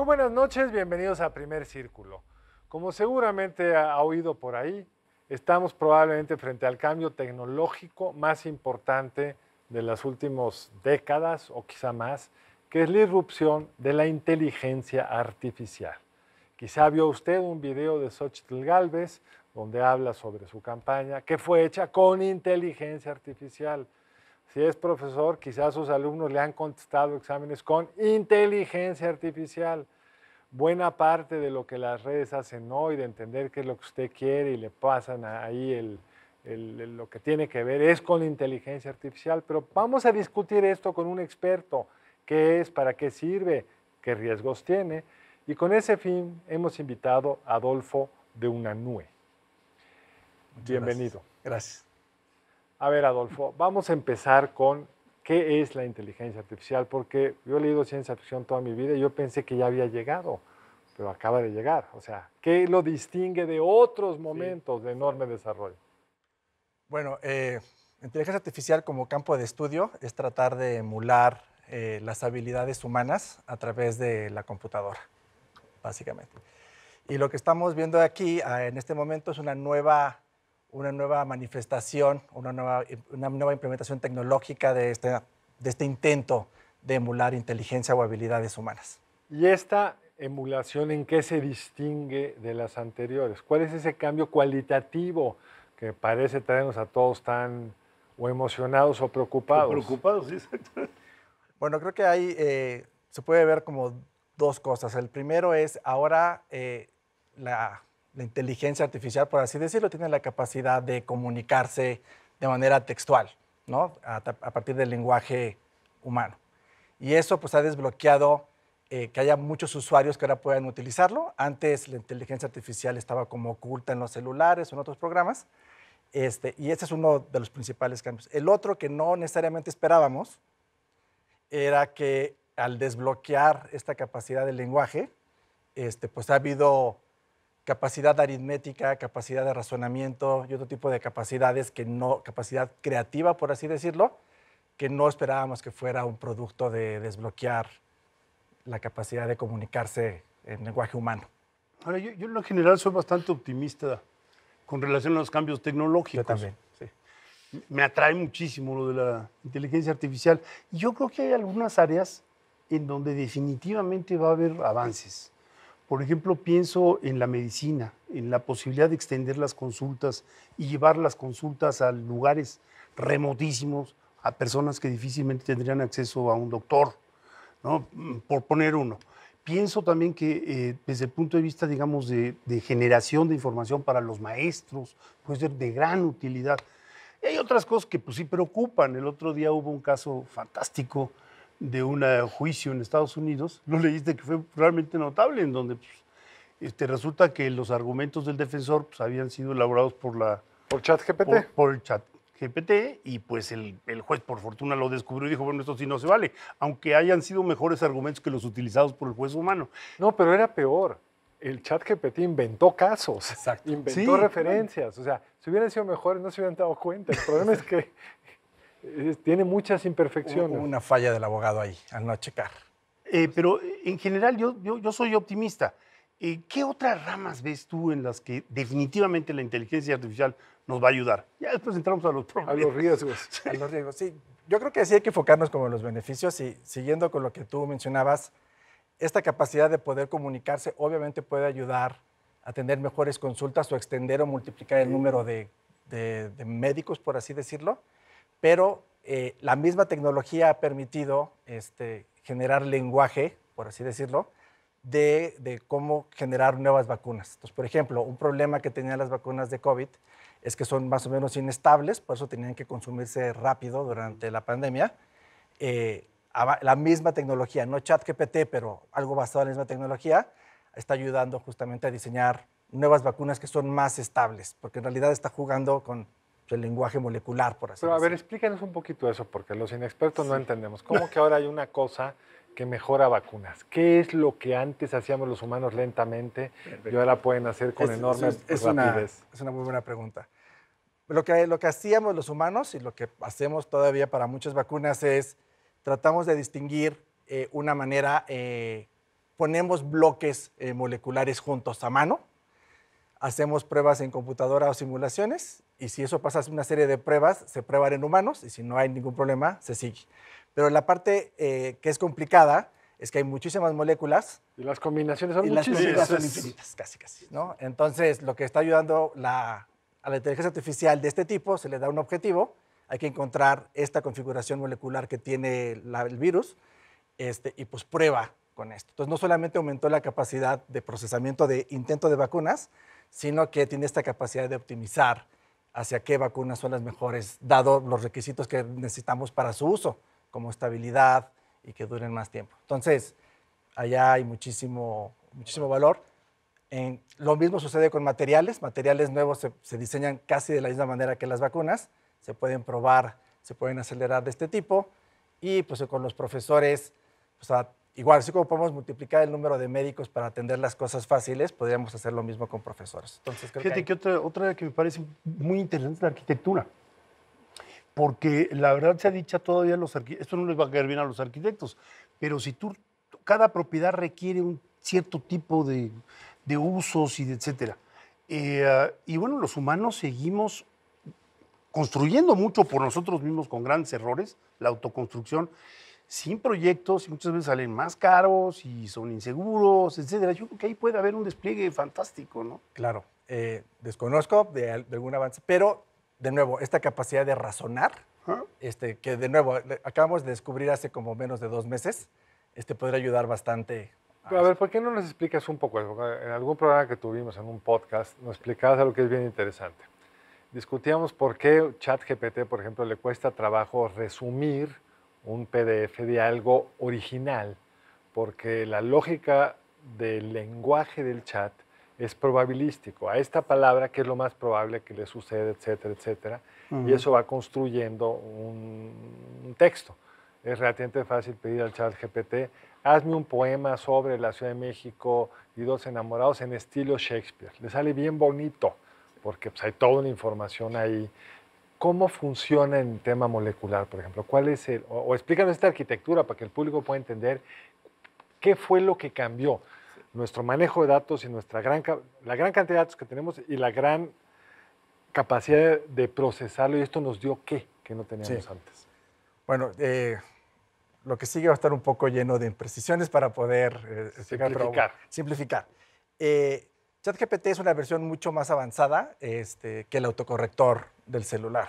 Muy buenas noches, bienvenidos a Primer Círculo. Como seguramente ha oído por ahí, estamos probablemente frente al cambio tecnológico más importante de las últimas décadas o quizá más, que es la irrupción de la inteligencia artificial. Quizá vio usted un video de Xochitl Galvez donde habla sobre su campaña, que fue hecha con inteligencia artificial. Si es profesor, quizás sus alumnos le han contestado exámenes con inteligencia artificial. Buena parte de lo que las redes hacen hoy, de entender qué es lo que usted quiere y le pasan ahí lo que tiene que ver, es con inteligencia artificial. Pero vamos a discutir esto con un experto. ¿Qué es? ¿Para qué sirve? ¿Qué riesgos tiene? Y con ese fin hemos invitado a Adolfo de Unanue. Bienvenido. gracias. A ver, Adolfo, vamos a empezar con qué es la inteligencia artificial, porque yo he leído ciencia ficción toda mi vida y yo pensé que ya había llegado, pero acaba de llegar. O sea, ¿qué lo distingue de otros momentos de enorme desarrollo? Bueno, eh, inteligencia artificial como campo de estudio es tratar de emular eh, las habilidades humanas a través de la computadora, básicamente. Y lo que estamos viendo aquí ah, en este momento es una nueva una nueva manifestación, una nueva, una nueva implementación tecnológica de este, de este intento de emular inteligencia o habilidades humanas. ¿Y esta emulación en qué se distingue de las anteriores? ¿Cuál es ese cambio cualitativo que parece traernos a todos tan o emocionados o preocupados? preocupados, sí, exacto. Bueno, creo que ahí eh, se puede ver como dos cosas. El primero es ahora eh, la la inteligencia artificial, por así decirlo, tiene la capacidad de comunicarse de manera textual, ¿no? A, partir del lenguaje humano. Y eso pues ha desbloqueado eh, que haya muchos usuarios que ahora puedan utilizarlo. Antes la inteligencia artificial estaba como oculta en los celulares o en otros programas. Este, y ese es uno de los principales cambios. El otro que no necesariamente esperábamos era que al desbloquear esta capacidad del lenguaje, este, pues ha habido capacidad aritmética, capacidad de razonamiento y otro tipo de capacidades que no, capacidad creativa, por así decirlo, que no esperábamos que fuera un producto de desbloquear la capacidad de comunicarse en lenguaje humano. Ahora, yo, en general soy bastante optimista con relación a los cambios tecnológicos. también, Me atrae muchísimo lo de la inteligencia artificial. Yo creo que hay algunas áreas en donde definitivamente va a haber avances. Por ejemplo, pienso en la medicina, en la posibilidad de extender las consultas y llevar las consultas a lugares remotísimos, a personas que difícilmente tendrían acceso a un doctor, ¿no? Mm, por poner uno. Pienso también que eh, desde el punto de vista, digamos, de, generación de información para los maestros, puede ser de gran utilidad. hay otras cosas que pues, sí preocupan. El otro día hubo un caso fantástico de un eh, juicio en Estados Unidos, lo leíste que fue realmente notable, en donde pues, este, resulta que los argumentos del defensor pues, habían sido elaborados por la... Por chat GPT. Por, el chat GPT y pues el, juez por fortuna lo descubrió y dijo, bueno, esto sí no se vale, aunque hayan sido mejores argumentos que los utilizados por el juez humano. No, pero era peor. El chat GPT inventó casos, inventó referencias. O sea, si hubieran sido mejores no se hubieran dado cuenta. El problema es que tiene muchas imperfecciones. una falla del abogado ahí, al no checar. Eh, pero en general yo, yo, soy optimista. Eh, ¿Qué otras ramas ves tú en las que definitivamente la inteligencia artificial nos va a ayudar? Ya después entramos a los los riesgos. A los riesgos, sí. Yo creo que sí hay que enfocarnos como en los beneficios y siguiendo con lo que tú mencionabas, esta capacidad de poder comunicarse obviamente puede ayudar a tener mejores consultas o extender o multiplicar el número de, de médicos, por así decirlo pero eh, la misma tecnología ha permitido este, generar lenguaje, por así decirlo, de, cómo generar nuevas vacunas. Entonces, por ejemplo, un problema que tenían las vacunas de COVID es que son más o menos inestables, por eso tenían que consumirse rápido durante la pandemia. Eh, la misma tecnología, no ChatGPT, pero algo basado en la misma tecnología, está ayudando justamente a diseñar nuevas vacunas que son más estables, porque en realidad está jugando con el lenguaje molecular, por así decirlo. Pero a ver, explícanos un poquito eso, porque los inexpertos no entendemos. ¿Cómo que ahora hay una cosa que mejora vacunas? ¿Qué es lo que antes hacíamos los humanos lentamente y ahora pueden hacer con enormes enorme es, rapidez? Una, es una muy buena pregunta. Lo que, lo que hacíamos los humanos y lo que hacemos todavía para muchas vacunas es tratamos de distinguir eh, una manera, eh, ponemos bloques eh, moleculares juntos a mano, hacemos pruebas en computadora o simulaciones y si eso pasa una serie de pruebas, se prueban en humanos y si no hay ningún problema, se sigue. Pero la parte eh, que es complicada es que hay muchísimas moléculas. Y las combinaciones son y muchísimas. Las combinaciones son infinitas, casi, casi. ¿no? Entonces, lo que está ayudando la, a la inteligencia artificial de este tipo, se le da un objetivo, hay que encontrar esta configuración molecular que tiene el virus este, y pues prueba con esto. Entonces, no solamente aumentó la capacidad de procesamiento de intento de vacunas, sino que tiene esta capacidad de optimizar hacia qué vacunas son las mejores, dado los requisitos que necesitamos para su uso, como estabilidad y que duren más tiempo. Entonces, allá hay muchísimo, muchísimo valor. En, lo mismo sucede con materiales. Materiales nuevos se, diseñan casi de la misma manera que las vacunas. Se pueden probar, se pueden acelerar de este tipo. Y pues con los profesores, pues, Igual, así como podemos multiplicar el número de médicos para atender las cosas fáciles, podríamos hacer lo mismo con profesores. Entonces, Fíjate que, otra, otra que me parece muy interesante es la arquitectura. Porque la verdad se ha dicho todavía los esto no les va a caer bien a los arquitectos, pero si tú, cada propiedad requiere un cierto tipo de, de usos y de etcétera. Eh, y bueno, los humanos seguimos construyendo mucho por nosotros mismos con grandes errores, la autoconstrucción sin proyectos y muchas veces salen más caros y son inseguros, etcétera. Yo creo que ahí puede haber un despliegue fantástico, ¿no? Claro, eh, desconozco de, algún avance, pero de nuevo, esta capacidad de razonar, este, que de nuevo acabamos de descubrir hace como menos de dos meses, este, podría ayudar bastante a ver, ¿por qué no nos explicas un poco eso? En algún programa que tuvimos, en un podcast, nos explicabas algo que es bien interesante. Discutíamos por qué ChatGPT, por ejemplo, le cuesta trabajo resumir un PDF de algo original, porque la lógica del lenguaje del chat es probabilístico. A esta palabra, que es lo más probable que le suceda, etcétera, etcétera? Y eso va construyendo un, texto. Es relativamente fácil pedir al chat GPT, hazme un poema sobre la Ciudad de México y dos enamorados en estilo Shakespeare. Le sale bien bonito, porque pues, hay toda una información ahí ¿Cómo funciona en tema molecular, por ejemplo? ¿Cuál es el, o, explícanos esta arquitectura para que el público pueda entender qué fue lo que cambió nuestro manejo de datos y nuestra gran, la gran cantidad de datos que tenemos y la gran capacidad de procesarlo y esto nos dio qué que no teníamos antes. Bueno, eh, lo que sigue va a estar un poco lleno de imprecisiones para poder eh, simplificar. Eh, ChatGPT es una versión mucho más avanzada este, que el autocorrector del celular.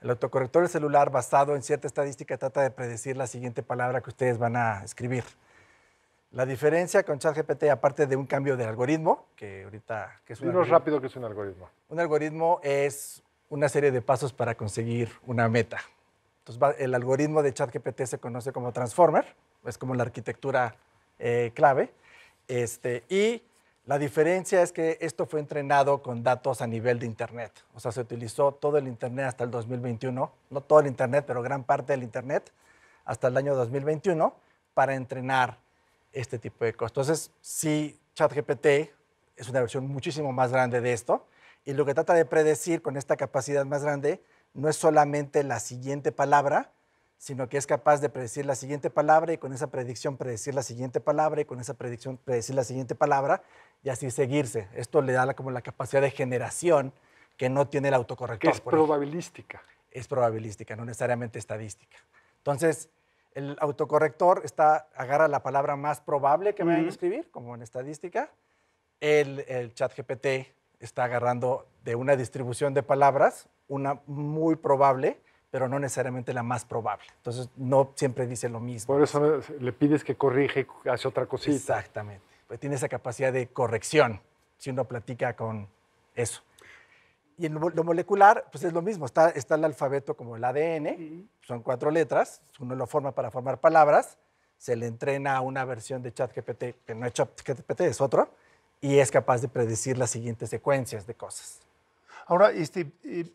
El autocorrector del celular, basado en cierta estadística, trata de predecir la siguiente palabra que ustedes van a escribir. La diferencia con ChatGPT, aparte de un cambio de algoritmo, que ahorita... Que es un rápido que es un algoritmo. Un algoritmo es una serie de pasos para conseguir una meta. Entonces, el algoritmo de ChatGPT se conoce como Transformer, es como la arquitectura eh, clave. Este, y la diferencia es que esto fue entrenado con datos a nivel de Internet. O sea, se utilizó todo el Internet hasta el 2021, no todo el Internet, pero gran parte del Internet, hasta el año 2021, para entrenar este tipo de cosas. Entonces, sí, ChatGPT es una versión muchísimo más grande de esto. Y lo que trata de predecir con esta capacidad más grande no es solamente la siguiente palabra, sino que es capaz de predecir la siguiente palabra y con esa predicción predecir la siguiente palabra y con esa predicción predecir la siguiente palabra y así seguirse. Esto le da como la capacidad de generación que no tiene el autocorrector. es probabilística. Es probabilística, no necesariamente estadística. Entonces, el autocorrector está, agarra la palabra más probable que me vayan a escribir, como en estadística. El, el chat GPT está agarrando de una distribución de palabras una muy probable pero no necesariamente la más probable. Entonces, no siempre dice lo mismo. Por eso le pides que corrige hace otra cosita. Exactamente. Pues tiene esa capacidad de corrección si uno platica con eso. Y en lo molecular, pues es lo mismo. Está, está el alfabeto como el ADN, son cuatro letras, uno lo forma para formar palabras, se le entrena a una versión de ChatGPT, que no es ChatGPT, es otro, y es capaz de predecir las siguientes secuencias de cosas. Ahora, este, eh,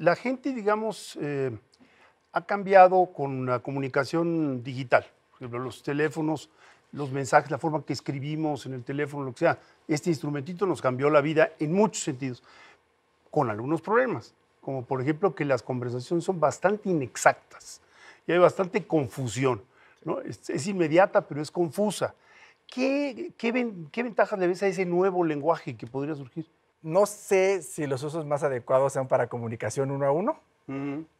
la gente, digamos, eh, ha cambiado con la comunicación digital. Por ejemplo, los teléfonos, los mensajes, la forma que escribimos en el teléfono, lo que sea. Este instrumentito nos cambió la vida en muchos sentidos, con algunos problemas, como por ejemplo que las conversaciones son bastante inexactas y hay bastante confusión. ¿no? Es, inmediata, pero es confusa. ¿Qué, ¿Qué ventajas le ves a ese nuevo lenguaje que podría surgir? No sé si los usos más adecuados sean para comunicación uno a uno.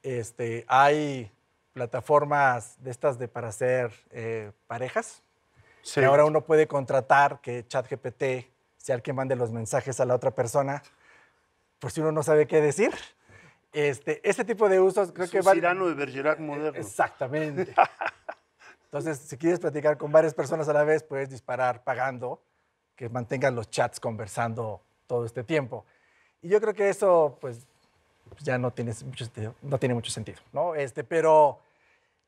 Este, hay plataformas de estas de para hacer eh, parejas. ahora uno puede contratar que ChatGPT sea el que mande los mensajes a la otra persona, por pues, si uno no sabe qué decir. Este, tipo de usos creo que va... de Bergerac moderno. Eh, exactamente. Entonces, si quieres platicar con varias personas a la vez, puedes disparar pagando que mantengan los chats conversando todo este tiempo. Y yo creo que eso, pues, ya no tiene mucho sentido, no tiene mucho sentido, ¿no? Este, pero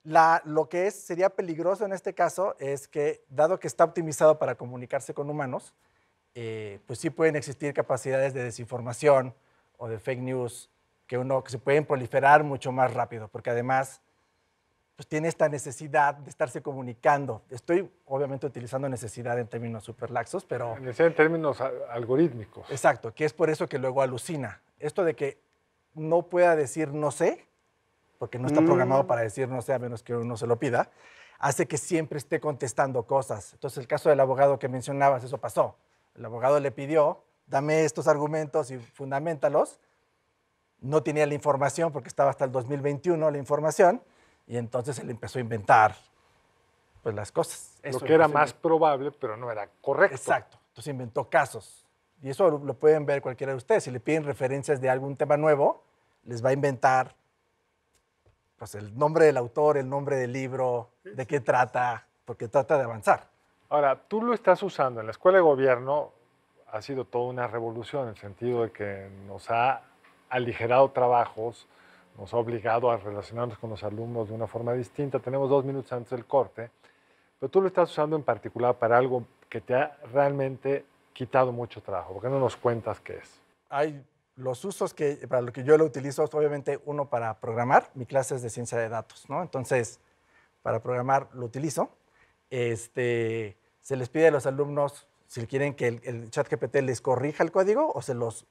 la, lo que es, sería peligroso en este caso es que, dado que está optimizado para comunicarse con humanos, eh, pues sí pueden existir capacidades de desinformación o de fake news que, uno, que se pueden proliferar mucho más rápido, porque además pues tiene esta necesidad de estarse comunicando. Estoy obviamente utilizando necesidad en términos super laxos, pero... Necesidad en términos algorítmicos. Exacto, que es por eso que luego alucina. Esto de que no pueda decir no sé, porque no está mm. programado para decir no sé a menos que uno se lo pida, hace que siempre esté contestando cosas. Entonces el caso del abogado que mencionabas, eso pasó. El abogado le pidió, dame estos argumentos y fundamentalos. No tenía la información porque estaba hasta el 2021 la información y entonces él empezó a inventar pues, las cosas. lo que era más probable, pero no era correcto. Exacto. Entonces inventó casos. Y eso lo pueden ver cualquiera de ustedes. Si le piden referencias de algún tema nuevo, les va a inventar pues, el nombre del autor, el nombre del libro, de qué trata, porque trata de avanzar. Ahora, tú lo estás usando en la escuela de gobierno, ha sido toda una revolución en el sentido de que nos ha aligerado trabajos, nos ha obligado a relacionarnos con los alumnos de una forma distinta. Tenemos dos minutos antes del corte, pero tú lo estás usando en particular para algo que te ha realmente quitado mucho trabajo. ¿Por qué no nos cuentas qué es? Hay los usos que, para lo que yo lo utilizo, obviamente uno para programar, mi clase es de ciencia de datos, ¿no? Entonces, para programar lo utilizo. Este, se les pide a los alumnos si quieren que el, el chat GPT les corrija el código o se los,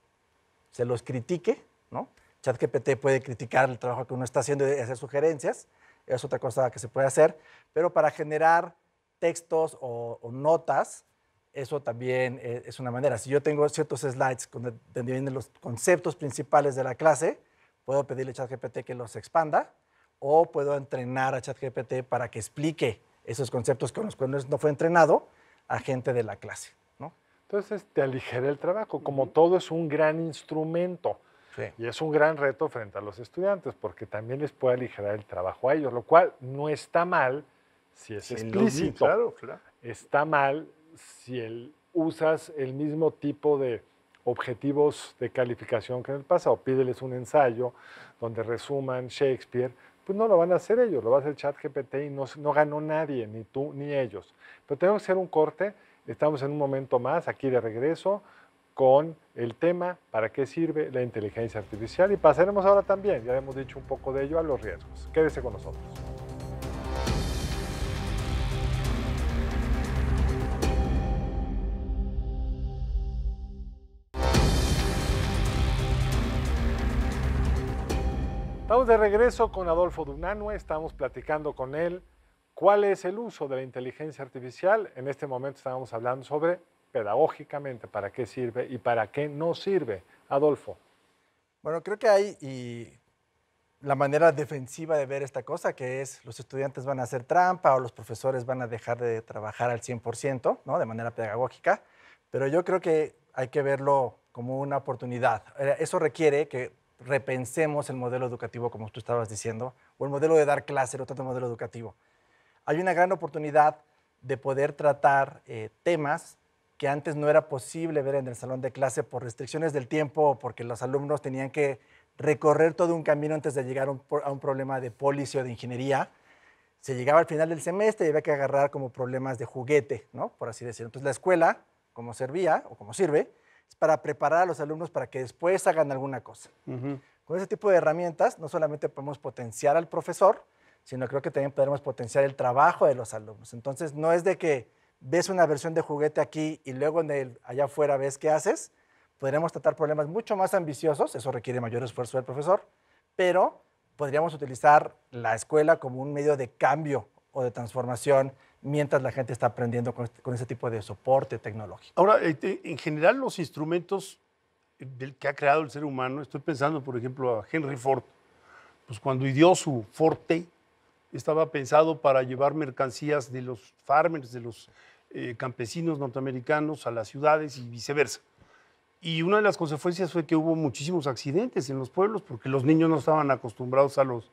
se los critique, ¿no? ChatGPT puede criticar el trabajo que uno está haciendo y hacer sugerencias. Es otra cosa que se puede hacer. Pero para generar textos o, notas, eso también eh, es una manera. Si yo tengo ciertos slides donde vienen los conceptos principales de la clase, puedo pedirle a ChatGPT que los expanda o puedo entrenar a ChatGPT para que explique esos conceptos con los cuales no fue entrenado a gente de la clase. Entonces te aligera el trabajo, como todo es un gran instrumento. Y es un gran reto frente a los estudiantes, porque también les puede aligerar el trabajo a ellos, lo cual no está mal si es explícito. Está mal si usas el mismo tipo de objetivos de calificación que en el pasado. Pídeles un ensayo donde resuman Shakespeare, pues no lo van a hacer ellos, lo va a hacer ChatGPT y no, no ganó nadie, ni tú ni ellos. Pero tenemos que hacer un corte, estamos en un momento más aquí de regreso con el tema para qué sirve la inteligencia artificial y pasaremos ahora también, ya hemos dicho un poco de ello, a los riesgos. Quédese con nosotros. Estamos de regreso con Adolfo Dunanue, estamos platicando con él cuál es el uso de la inteligencia artificial. En este momento estábamos hablando sobre pedagógicamente para qué sirve y para qué no sirve. Adolfo. Bueno, creo que hay y la manera defensiva de ver esta cosa, que es los estudiantes van a hacer trampa o los profesores van a dejar de trabajar al 100%, ¿no? De manera pedagógica. Pero yo creo que hay que verlo como una oportunidad. Eh, eso requiere que repensemos el modelo educativo, como tú estabas diciendo, o el modelo de dar clase, el otro modelo educativo. Hay una gran oportunidad de poder tratar eh, temas que antes no era posible ver en el salón de clase por restricciones del tiempo o porque los alumnos tenían que recorrer todo un camino antes de llegar a un problema de policía o de ingeniería. Se llegaba al final del semestre y había que agarrar como problemas de juguete, ¿no? Por así decirlo. Entonces la escuela, como servía o como sirve, es para preparar a los alumnos para que después hagan alguna cosa. Con ese tipo de herramientas no solamente podemos potenciar al profesor, sino creo que también podemos potenciar el trabajo de los alumnos. Entonces no es de que ves una versión de juguete aquí y luego en allá afuera ves qué haces, podríamos tratar problemas mucho más ambiciosos, eso requiere mayor esfuerzo del profesor, pero podríamos utilizar la escuela como un medio de cambio o de transformación mientras la gente está aprendiendo con, ese este tipo de soporte tecnológico. Ahora, este, en general los instrumentos que ha creado el ser humano, estoy pensando por ejemplo a Henry Ford, pues cuando ideó su Forte, estaba pensado para llevar mercancías de los farmers, de los eh, campesinos norteamericanos a las ciudades y viceversa. Y una de las consecuencias fue que hubo muchísimos accidentes en los pueblos porque los niños no estaban acostumbrados a, los,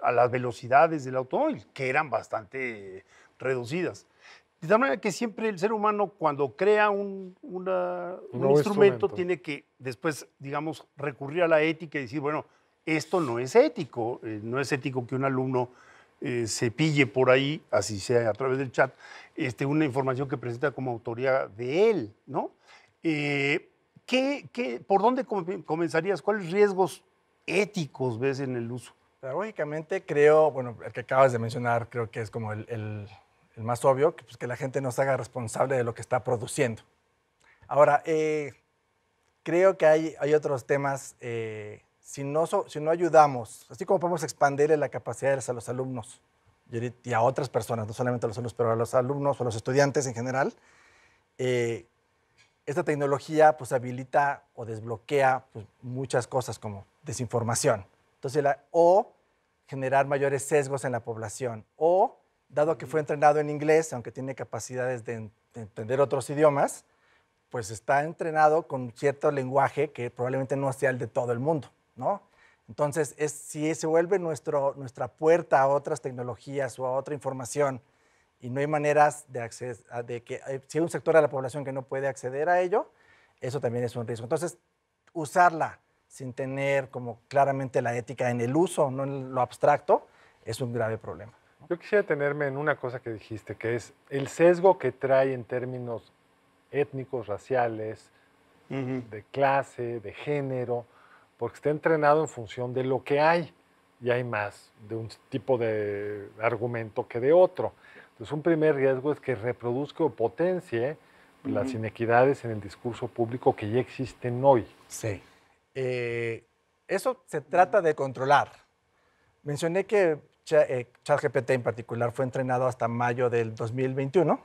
a las velocidades del automóvil, que eran bastante reducidas. De tal manera que siempre el ser humano cuando crea un, instrumento, tiene que después, digamos, recurrir a la ética y decir, bueno, esto no es ético, eh, no es ético que un alumno se eh, pille por ahí, así sea a través del chat, este, una información que presenta como autoría de él, ¿no? Eh, ¿qué, qué, por dónde comenzarías? ¿Cuáles riesgos éticos ves en el uso? Pedagógicamente creo, bueno, el que acabas de mencionar creo que es como el, más obvio, pues, que, la gente no se haga responsable de lo que está produciendo. Ahora, eh, creo que hay, otros temas si no, ayudamos, así como podemos expandir la capacidad a los alumnos y a otras personas, no solamente a los alumnos, pero a los alumnos o a los estudiantes en general, eh, esta tecnología pues habilita o desbloquea pues, muchas cosas como desinformación. Entonces, o generar mayores sesgos en la población, o dado que fue entrenado en inglés, aunque tiene capacidades de entender otros idiomas, pues está entrenado con cierto lenguaje que probablemente no sea el de todo el mundo. Entonces, es, si se vuelve nuestra puerta a otras tecnologías o a otra información y no hay maneras de acceder, que eh, si hay un sector de la población que no puede acceder a ello, eso también es un riesgo. Entonces, usarla sin tener como claramente la ética en el uso, no en lo abstracto, es un grave problema. Yo quisiera tenerme en una cosa que dijiste, que es el sesgo que trae en términos étnicos, raciales, de clase, de género porque está entrenado en función de lo que hay y hay más de un tipo de argumento que de otro. Entonces, un primer riesgo es que reproduzca o potencie las inequidades en el discurso público que ya existen hoy. Sí. Eh, eso se trata de controlar. Mencioné que eh, ChatGPT en particular fue entrenado hasta mayo del 2021.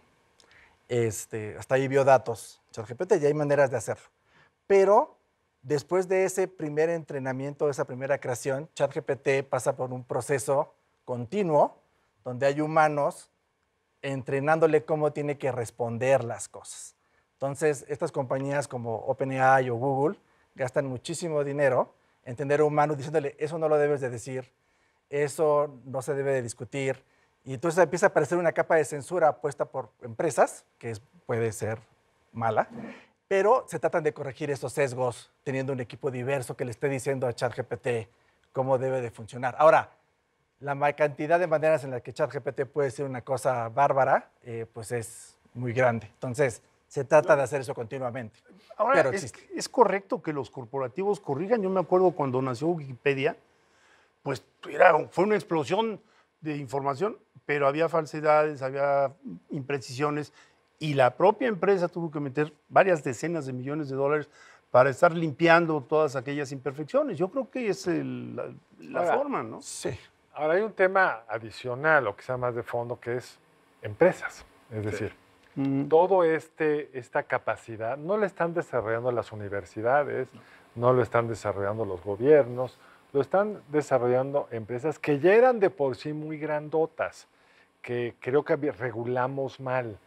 Este, hasta ahí vio datos ChatGPT y hay maneras de hacerlo. Pero Después de ese primer entrenamiento, esa primera creación, ChatGPT pasa por un proceso continuo donde hay humanos entrenándole cómo tiene que responder las cosas. Entonces, estas compañías como OpenAI o Google gastan muchísimo dinero en tener a humanos diciéndole, eso no lo debes de decir, eso no se debe de discutir. Y entonces empieza a aparecer una capa de censura puesta por empresas, que puede ser mala, pero se tratan de corregir esos sesgos teniendo un equipo diverso que le esté diciendo a ChatGPT cómo debe de funcionar. Ahora, la cantidad de maneras en las que ChatGPT puede ser una cosa bárbara, eh, pues es muy grande. Entonces, se trata de hacer eso continuamente. Ahora, es, correcto que los corporativos corrijan. Yo me acuerdo cuando nació Wikipedia, pues fue una explosión de información, pero había falsedades, había imprecisiones y la propia empresa tuvo que meter varias decenas de millones de dólares para estar limpiando todas aquellas imperfecciones. Yo creo que es la, forma, ¿no? Sí. Ahora hay un tema adicional, o quizá más de fondo, que es empresas. Es decir, toda mm. todo este esta capacidad no la están desarrollando las universidades, no. no lo están desarrollando los gobiernos, lo están desarrollando empresas que ya eran de por sí muy grandotas, que creo que regulamos mal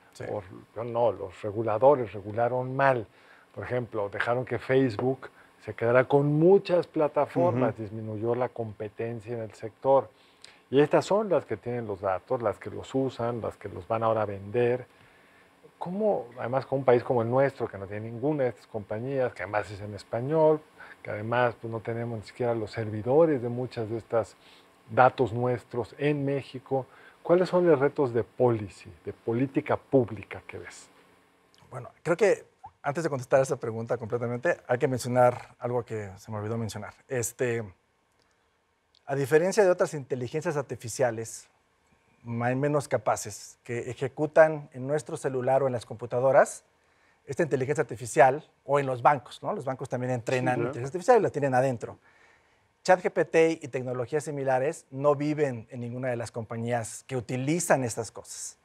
no, los reguladores regularon mal. Por ejemplo, dejaron que Facebook se quedara con muchas plataformas, disminuyó la competencia en el sector. Y estas son las que tienen los datos, las que los usan, las que los van ahora a vender. ¿Cómo, además, con un país como el nuestro, que no tiene ninguna de estas compañías, que además es en español, que además pues, no tenemos ni siquiera los servidores de muchas de estas datos nuestros en México, ¿Cuáles son los retos de policy, de política pública que ves? Bueno, creo que antes de contestar esa pregunta completamente, hay que mencionar algo que se me olvidó mencionar. Este, a diferencia de otras inteligencias artificiales, más menos capaces, que ejecutan en nuestro celular o en las computadoras, esta inteligencia artificial o en los bancos, ¿no? Los bancos también entrenan inteligencia artificial y la tienen adentro. ChatGPT y tecnologías similares no viven en ninguna de las compañías que utilizan estas cosas.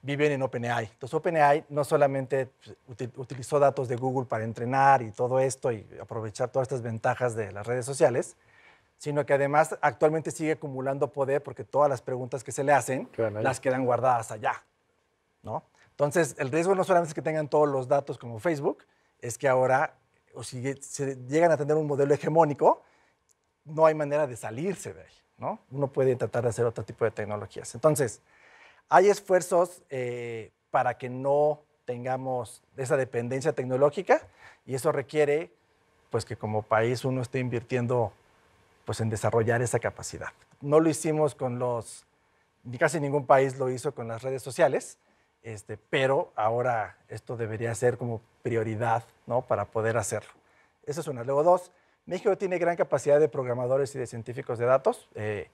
Viven en OpenAI. Entonces, OpenAI no solamente pues, utilizó datos de Google para entrenar y todo esto y aprovechar todas estas ventajas de las redes sociales, sino que además actualmente sigue acumulando poder porque todas las preguntas que se le hacen las quedan guardadas allá. ¿no? Entonces, el riesgo no solamente es que tengan todos los datos como Facebook, es que ahora o si llegan a tener un modelo hegemónico, no hay manera de salirse de ahí, ¿no? Uno puede tratar de hacer otro tipo de tecnologías. Entonces, hay esfuerzos eh, para que no tengamos esa dependencia tecnológica y eso requiere, pues, que como país uno esté invirtiendo, pues, en desarrollar esa capacidad. No lo hicimos con los, Ni casi ningún país lo hizo con las redes sociales, este, pero ahora esto debería ser como prioridad, ¿no? Para poder hacerlo. Eso es una. Luego dos, México tiene gran capacidad de programadores y de científicos de datos, eh,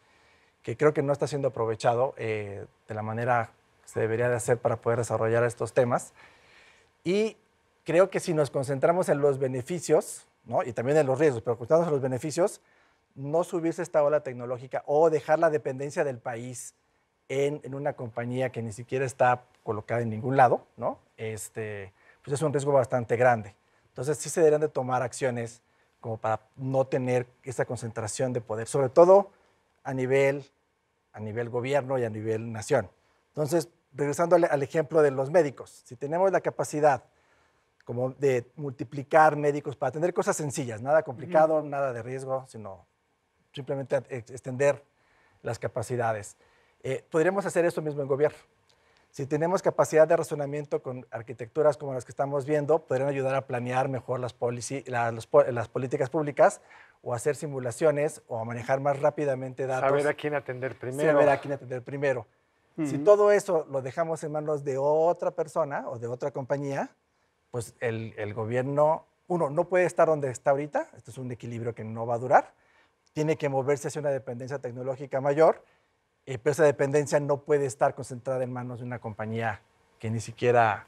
que creo que no está siendo aprovechado eh, de la manera que se debería de hacer para poder desarrollar estos temas. Y creo que si nos concentramos en los beneficios, y también en los riesgos, pero concentramos en los beneficios, no subirse esta ola tecnológica o dejar la dependencia del país en, en una compañía que ni siquiera está colocada en ningún lado, ¿no? este, pues es un riesgo bastante grande. Entonces sí se deberían de tomar acciones como para no tener esa concentración de poder, sobre todo a nivel, a nivel gobierno y a nivel nación. Entonces, regresando al, ejemplo de los médicos, si tenemos la capacidad como de multiplicar médicos para tener cosas sencillas, nada complicado, nada de riesgo, sino simplemente extender las capacidades. Eh, podríamos hacer eso mismo en gobierno. Si tenemos capacidad de razonamiento con arquitecturas como las que estamos viendo, podrían ayudar a planear mejor las, las políticas públicas o hacer simulaciones o a manejar más rápidamente datos. Saber a quién atender primero. Saber a quién atender primero. Si todo eso lo dejamos en manos de otra persona o de otra compañía, pues el, el gobierno, uno, no puede estar donde está ahorita, esto es un equilibrio que no va a durar, tiene que moverse hacia una dependencia tecnológica mayor eh, pero esa dependencia no puede estar concentrada en manos de una compañía que ni siquiera,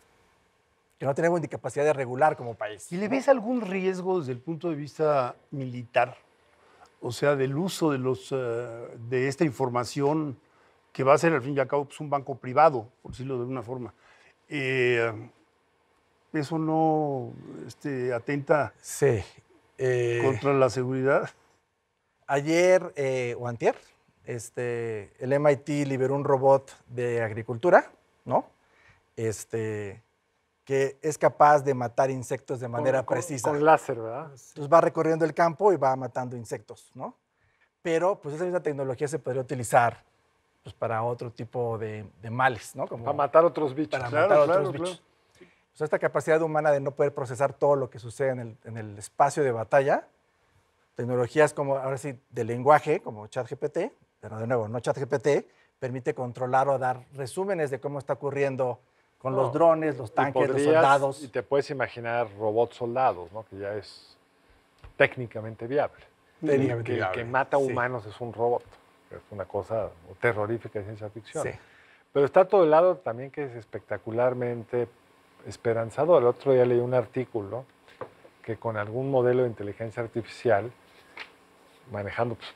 que no tenemos ni capacidad de regular como país. ¿Y le ves algún riesgo desde el punto de vista militar? O sea, del uso de, los, eh, de esta información que va a ser al fin y al cabo pues, un banco privado, por decirlo de alguna forma. Eh, ¿Eso no este, atenta contra la seguridad? Ayer o antier este, el MIT liberó un robot de agricultura, ¿no? Este, que es capaz de matar insectos de manera precisa. Con láser, ¿verdad? Entonces va recorriendo el campo y va matando insectos, ¿no? Pero pues esa misma tecnología se podría utilizar pues, para otro tipo de, males, ¿no? para matar otros bichos. Para matar otros bichos. esta capacidad humana de no poder procesar todo lo que sucede en el, en el espacio de batalla, tecnologías como, ahora sí, de lenguaje, como ChatGPT, pero de nuevo, no ChatGPT permite controlar o dar resúmenes de cómo está ocurriendo con los drones, los tanques, los soldados. Y te puedes imaginar robots soldados, ¿no? que ya es técnicamente viable. Mm. que, El que mata humanos es un robot. Es una cosa terrorífica de ciencia ficción. Pero está todo el lado también que es espectacularmente esperanzador. El otro día leí un artículo que con algún modelo de inteligencia artificial, manejando pues,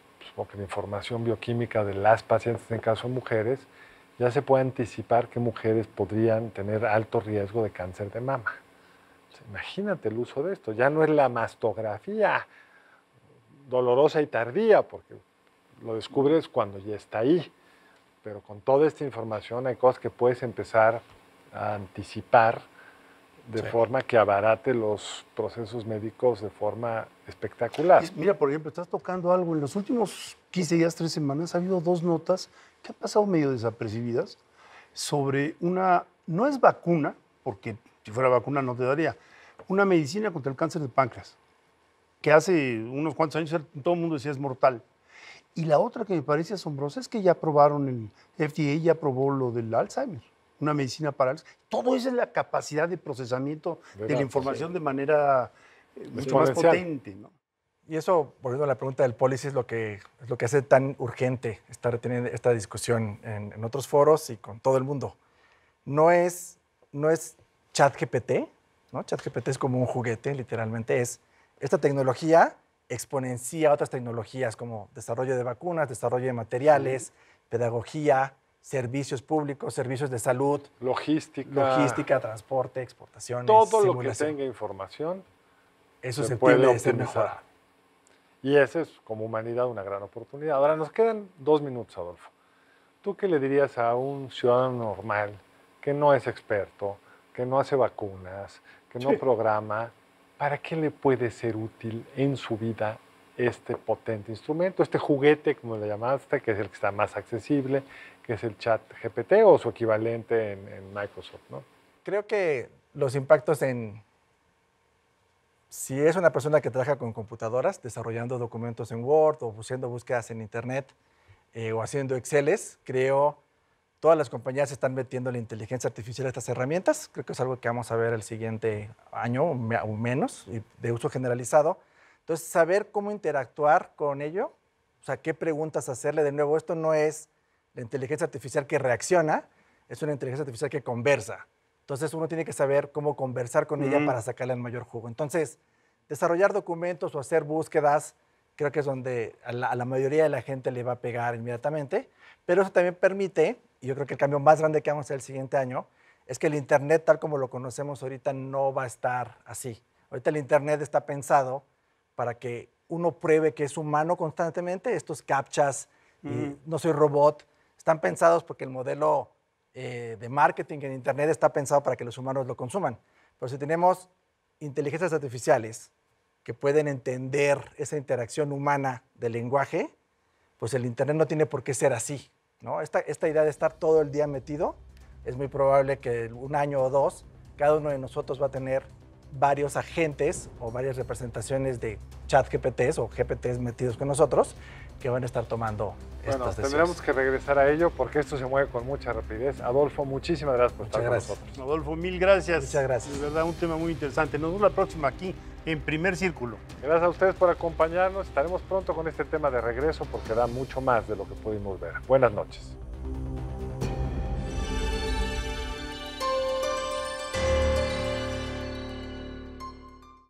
que la información bioquímica de las pacientes en caso de mujeres, ya se puede anticipar que mujeres podrían tener alto riesgo de cáncer de mama. Pues, imagínate el uso de esto. Ya no es la mastografía dolorosa y tardía, porque lo descubres cuando ya está ahí. Pero con toda esta información hay cosas que puedes empezar a anticipar de forma que abarate los procesos médicos de forma espectacular. Mira, por ejemplo, estás tocando algo. En los últimos 15 días, 3 semanas, ha habido dos notas que han pasado medio desapercibidas sobre una, no es vacuna, porque si fuera vacuna no te daría, una medicina contra el cáncer de páncreas, que hace unos cuantos años todo el mundo decía es mortal. Y la otra que me parece asombrosa es que ya aprobaron, el FDA ya aprobó lo del Alzheimer una medicina para Todo eso es la capacidad de procesamiento de la información de manera eh, mucho más potente. Y eso, volviendo a la pregunta del policy, es lo que, es lo que hace tan urgente estar teniendo esta discusión en, otros foros y con todo el mundo. No es, no es ChatGPT, ¿no? ChatGPT es como un juguete, literalmente. Es esta tecnología exponencia otras tecnologías como desarrollo de vacunas, desarrollo de materiales, pedagogía, servicios públicos, servicios de salud, logística, logística transporte, exportaciones. Todo lo que tenga información eso se puede de Y esa es como humanidad una gran oportunidad. Ahora nos quedan dos minutos, Adolfo. ¿Tú qué le dirías a un ciudadano normal que no es experto, que no hace vacunas, que no programa? ¿Para qué le puede ser útil en su vida este potente instrumento, este juguete, como le llamaste, que es el que está más accesible, que es el chat GPT o su equivalente en, Microsoft. ¿no? Creo que los impactos en, si es una persona que trabaja con computadoras, desarrollando documentos en Word o haciendo búsquedas en Internet eh, o haciendo Exceles, creo todas las compañías están metiendo la inteligencia artificial a estas herramientas. Creo que es algo que vamos a ver el siguiente año o menos, de uso generalizado. Entonces, saber cómo interactuar con ello, o sea, qué preguntas hacerle. De nuevo, esto no es la inteligencia artificial que reacciona es una inteligencia artificial que conversa. Entonces uno tiene que saber cómo conversar con ella para sacarle el mayor jugo. Entonces, desarrollar documentos o hacer búsquedas creo que es donde a la, mayoría de la gente le va a pegar inmediatamente, pero eso también permite, y yo creo que el cambio más grande que vamos a hacer el siguiente año, es que el Internet tal como lo conocemos ahorita no va a estar así. Ahorita el Internet está pensado para que uno pruebe que es humano constantemente, estos captchas, y no soy robot, están pensados porque el modelo eh, de marketing en Internet está pensado para que los humanos lo consuman. Pero si tenemos inteligencias artificiales que pueden entender esa interacción humana del lenguaje, pues el Internet no tiene por qué ser así. ¿no? Esta, esta idea de estar todo el día metido, es muy probable que un año o dos, cada uno de nosotros va a tener varios agentes o varias representaciones de chat GPTs o GPTs metidos con nosotros que van a estar tomando bueno, tendremos que regresar a ello porque esto se mueve con mucha rapidez. Adolfo, muchísimas gracias por estar con nosotros. Adolfo, mil gracias. Muchas gracias. De verdad, un tema muy interesante. Nos vemos la próxima aquí en Primer Círculo. Gracias a ustedes por acompañarnos. Estaremos pronto con este tema de regreso porque da mucho más de lo que pudimos ver. Buenas noches.